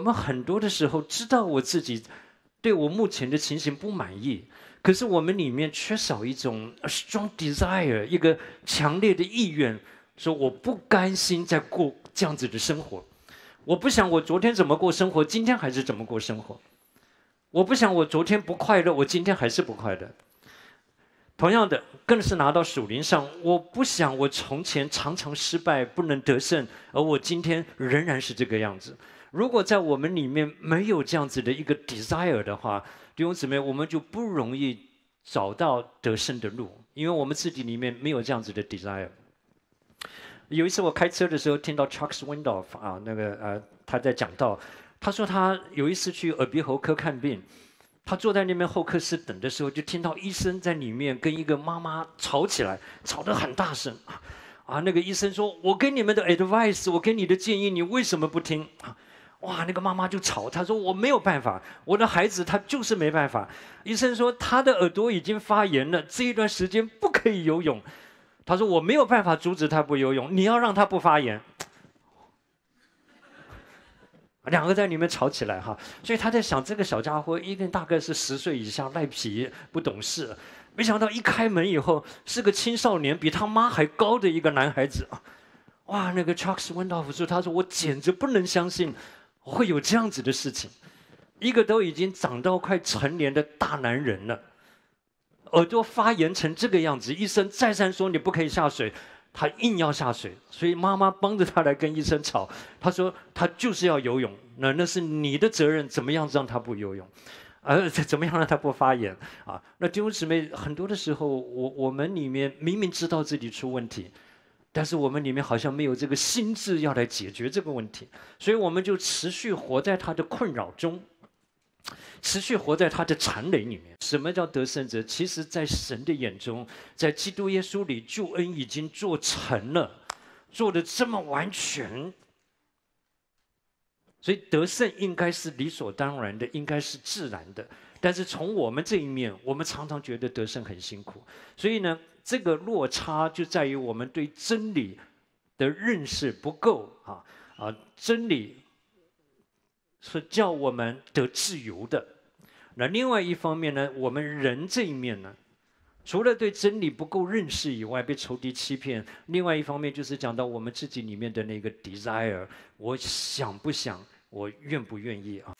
我们很多的时候知道我自己对我目前的情形不满意，可是我们里面缺少一种 strong desire，一个强烈的意愿，说我不甘心再过这样子的生活。我不想我昨天怎么过生活，今天还是怎么过生活。我不想我昨天不快乐，我今天还是不快乐。同样的，更是拿到属灵上，我不想我从前常常失败不能得胜，而我今天仍然是这个样子。如果在我们里面没有这样子的一个 desire 的话，弟兄姊妹，我们就不容易找到得胜的路，因为我们自己里面没有这样子的 desire。有一次我开车的时候，听到 Chuck s w i n d o l 啊，那个呃他在讲到，他说他有一次去耳鼻喉科看病，他坐在那边候科室等的时候，就听到医生在里面跟一个妈妈吵起来，吵得很大声，啊那个医生说我给你们的 advice，我给你的建议，你为什么不听？哇，那个妈妈就吵，她说我没有办法，我的孩子他就是没办法。医生说他的耳朵已经发炎了，这一段时间不可以游泳。他说我没有办法阻止他不游泳，你要让他不发炎。两个在里面吵起来哈，所以他在想这个小家伙一定大概是十岁以下赖皮不懂事。没想到一开门以后是个青少年，比他妈还高的一个男孩子啊！哇，那个 Charles w e n d o l f 说，他说我简直不能相信。会有这样子的事情，一个都已经长到快成年的大男人了，耳朵发炎成这个样子，医生再三说你不可以下水，他硬要下水，所以妈妈帮着他来跟医生吵，他说他就是要游泳，那那是你的责任，怎么样让他不游泳，呃怎么样让他不发炎啊？那弟兄姊妹很多的时候，我我们里面明明知道自己出问题。但是我们里面好像没有这个心智要来解决这个问题，所以我们就持续活在他的困扰中，持续活在他的残累里面。什么叫得胜者？其实，在神的眼中，在基督耶稣里，救恩已经做成了，做的这么完全。所以得胜应该是理所当然的，应该是自然的。但是从我们这一面，我们常常觉得得胜很辛苦。所以呢，这个落差就在于我们对真理的认识不够啊啊！真理是叫我们得自由的。那另外一方面呢，我们人这一面呢？除了对真理不够认识以外，被仇敌欺骗；另外一方面就是讲到我们自己里面的那个 desire，我想不想，我愿不愿意啊？